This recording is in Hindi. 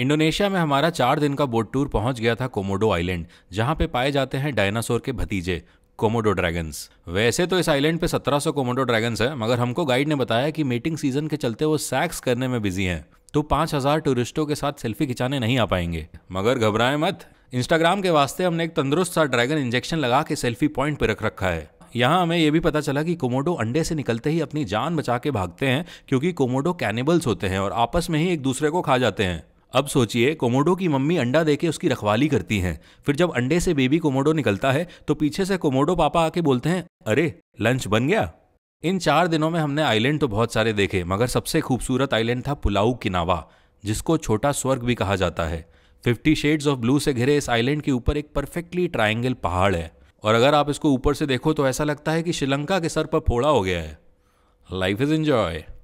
इंडोनेशिया में हमारा चार दिन का बोट टूर पहुंच गया था कोमोडो आइलैंड जहां पे पाए जाते हैं डायनासोर के भतीजे कोमोडो ड्रैगन्स वैसे तो इस आइलैंड पे 1700 कोमोडो ड्रैगन्स हैं मगर हमको गाइड ने बताया कि मीटिंग सीजन के चलते वो सैक्स करने में बिजी हैं तो 5000 टूरिस्टों के साथ सेल्फी खिंचाने नहीं आ पाएंगे मगर घबराएं मत इंस्टाग्राम के वास्ते हमने एक तंदुरुस्त सा ड्रैगन इंजेक्शन लगा के सेल्फी पॉइंट पर रख रखा है यहाँ हमें यह भी पता चला कि कोमोडो अंडे से निकलते ही अपनी जान बचा के भागते हैं क्योंकि कोमोडो कैनिबल्स होते हैं और आपस में ही एक दूसरे को खा जाते हैं अब सोचिए कोमोडो की मम्मी अंडा देके उसकी रखवाली करती हैं फिर जब अंडे से बेबी कोमोडो निकलता है तो पीछे से कोमोडो पापा आके बोलते हैं अरे लंच बन गया इन चार दिनों में हमने आइलैंड तो बहुत सारे देखे मगर सबसे खूबसूरत आइलैंड था पुलाऊ किनावा जिसको छोटा स्वर्ग भी कहा जाता है फिफ्टी शेड्स ऑफ ब्लू से घिरे इस आइलैंड के ऊपर एक परफेक्टली ट्राइंगल पहाड़ है और अगर आप इसको ऊपर से देखो तो ऐसा लगता है कि श्रीलंका के सर पर फोड़ा हो गया है लाइफ इज इंजॉय